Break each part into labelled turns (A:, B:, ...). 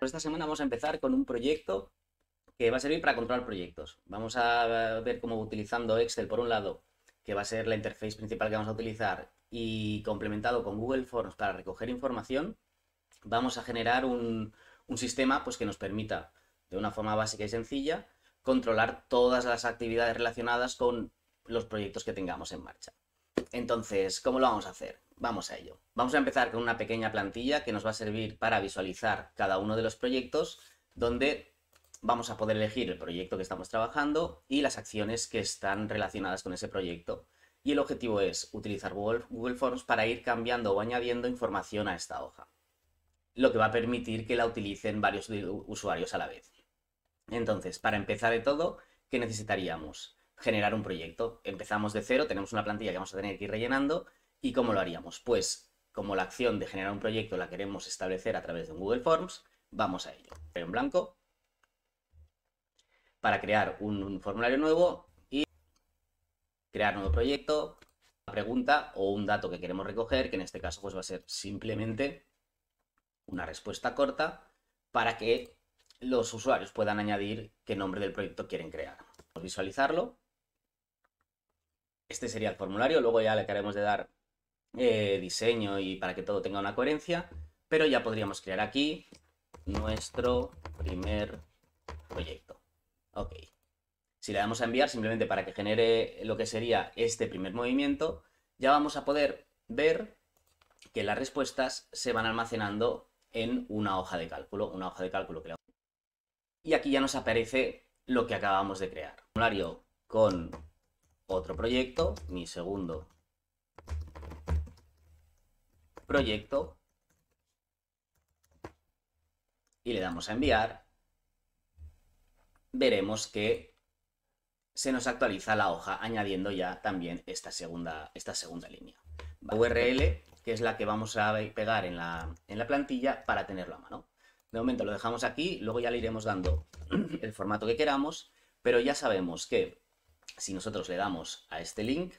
A: esta semana vamos a empezar con un proyecto que va a servir para controlar proyectos. Vamos a ver cómo utilizando Excel, por un lado, que va a ser la interfaz principal que vamos a utilizar, y complementado con Google Forms para recoger información, vamos a generar un, un sistema pues, que nos permita, de una forma básica y sencilla, controlar todas las actividades relacionadas con los proyectos que tengamos en marcha. Entonces, ¿cómo lo vamos a hacer? Vamos a ello. Vamos a empezar con una pequeña plantilla que nos va a servir para visualizar cada uno de los proyectos, donde vamos a poder elegir el proyecto que estamos trabajando y las acciones que están relacionadas con ese proyecto. Y el objetivo es utilizar Google Forms para ir cambiando o añadiendo información a esta hoja, lo que va a permitir que la utilicen varios usuarios a la vez. Entonces, para empezar de todo, ¿qué necesitaríamos? Generar un proyecto. Empezamos de cero, tenemos una plantilla que vamos a tener que ir rellenando ¿Y cómo lo haríamos? Pues como la acción de generar un proyecto la queremos establecer a través de un Google Forms, vamos a ello. En blanco, para crear un, formulario nuevo y crear nuevo proyecto, una pregunta o un dato que queremos recoger, que en este caso pues va a ser simplemente una respuesta corta para que los usuarios puedan añadir qué nombre del proyecto quieren crear. Vamos a visualizarlo. Este sería el formulario, luego ya le queremos de dar eh, diseño y para que todo tenga una coherencia, pero ya podríamos crear aquí nuestro primer proyecto. Ok. Si le damos a enviar simplemente para que genere lo que sería este primer movimiento, ya vamos a poder ver que las respuestas se van almacenando en una hoja de cálculo, una hoja de cálculo que le... Y aquí ya nos aparece lo que acabamos de crear. formulario con otro proyecto, mi segundo proyecto y le damos a enviar, veremos que se nos actualiza la hoja añadiendo ya también esta segunda, esta segunda línea. La URL, que es la que vamos a pegar en la, en la plantilla para tenerlo a mano. De momento lo dejamos aquí, luego ya le iremos dando el formato que queramos, pero ya sabemos que si nosotros le damos a este link,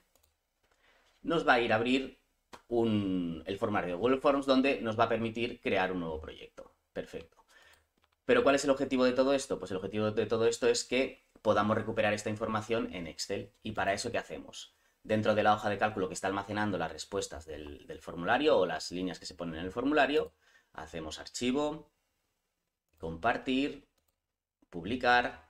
A: nos va a ir a abrir el formulario de Google Forms donde nos va a permitir crear un nuevo proyecto. Perfecto. Pero ¿cuál es el objetivo de todo esto? Pues el objetivo de todo esto es que podamos recuperar esta información en Excel. ¿Y para eso qué hacemos? Dentro de la hoja de cálculo que está almacenando las respuestas del, del formulario o las líneas que se ponen en el formulario, hacemos archivo, compartir, publicar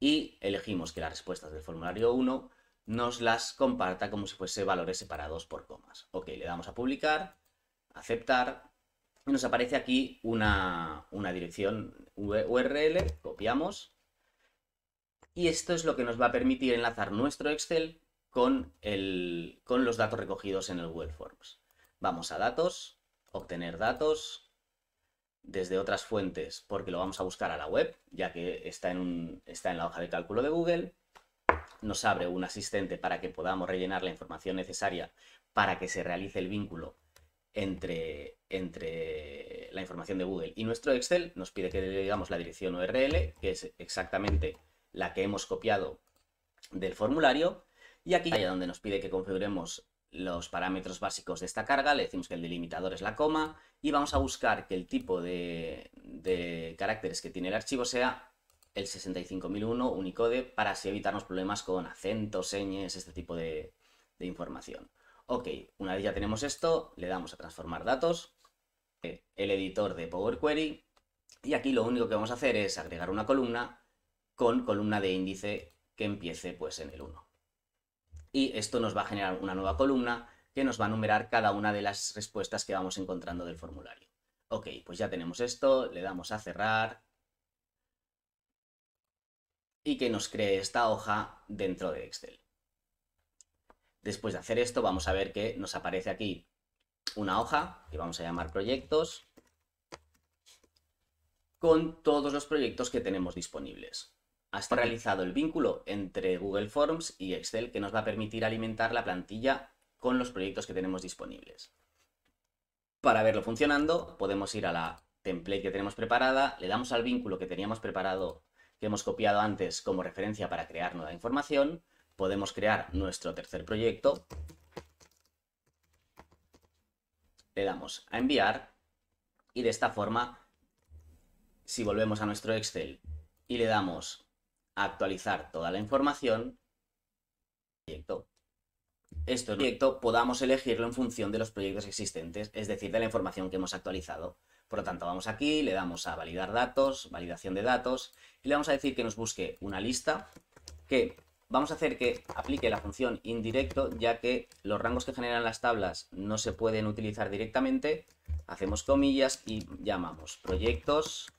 A: y elegimos que las respuestas del formulario 1 nos las comparta como si fuese valores separados por comas. Ok, le damos a publicar, aceptar, y nos aparece aquí una, dirección URL, copiamos, y esto es lo que nos va a permitir enlazar nuestro Excel con, los datos recogidos en el Google Forms. Vamos a datos, obtener datos, desde otras fuentes porque lo vamos a buscar a la web, ya que está está en la hoja de cálculo de Google, nos abre un asistente para que podamos rellenar la información necesaria para que se realice el vínculo entre, entre la información de Google y nuestro Excel. Nos pide que le digamos la dirección URL, que es exactamente la que hemos copiado del formulario. Y aquí donde nos pide que configuremos los parámetros básicos de esta carga, le decimos que el delimitador es la coma y vamos a buscar que el tipo de, de caracteres que tiene el archivo sea el 65001 Unicode para así evitarnos problemas con acentos, señas, este tipo de, información. Ok, una vez ya tenemos esto, le damos a transformar datos, eh, el editor de Power Query, y aquí lo único que vamos a hacer es agregar una columna con columna de índice que empiece pues en el 1. Y esto nos va a generar una nueva columna que nos va a numerar cada una de las respuestas que vamos encontrando del formulario. Ok, pues ya tenemos esto, le damos a cerrar, y que nos cree esta hoja dentro de Excel. Después de hacer esto, vamos a ver que nos aparece aquí una hoja que vamos a llamar proyectos con todos los proyectos que tenemos disponibles. Hasta realizado el vínculo entre Google Forms y Excel que nos va a permitir alimentar la plantilla con los proyectos que tenemos disponibles. Para verlo funcionando, podemos ir a la template que tenemos preparada, le damos al vínculo que teníamos preparado que hemos copiado antes como referencia para crear nueva información, podemos crear nuestro tercer proyecto, le damos a enviar y de esta forma, si volvemos a nuestro Excel y le damos a actualizar toda la información, proyecto. este proyecto podamos elegirlo en función de los proyectos existentes, es decir, de la información que hemos actualizado. Por lo tanto, vamos aquí, le damos a validar datos, validación de datos, y le vamos a decir que nos busque una lista que vamos a hacer que aplique la función indirecto, ya que los rangos que generan las tablas no se pueden utilizar directamente. Hacemos comillas y llamamos proyectos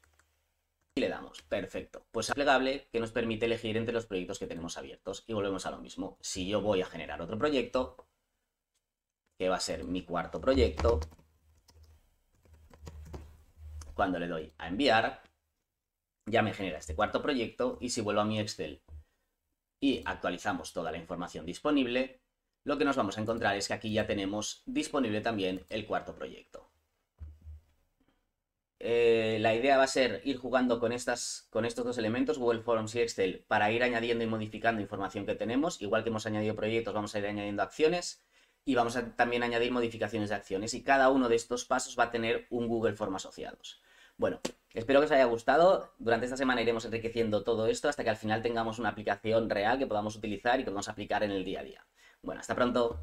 A: y le damos. Perfecto. Pues plegable que nos permite elegir entre los proyectos que tenemos abiertos. Y volvemos a lo mismo. Si yo voy a generar otro proyecto, que va a ser mi cuarto proyecto, cuando le doy a enviar, ya me genera este cuarto proyecto y si vuelvo a mi Excel y actualizamos toda la información disponible, lo que nos vamos a encontrar es que aquí ya tenemos disponible también el cuarto proyecto. Eh, la idea va a ser ir jugando con, estas, con estos dos elementos, Google Forms y Excel, para ir añadiendo y modificando información que tenemos. Igual que hemos añadido proyectos, vamos a ir añadiendo acciones y vamos a también añadir modificaciones de acciones. Y cada uno de estos pasos va a tener un Google Form asociados. Bueno, espero que os haya gustado. Durante esta semana iremos enriqueciendo todo esto hasta que al final tengamos una aplicación real que podamos utilizar y que podamos aplicar en el día a día. Bueno, hasta pronto.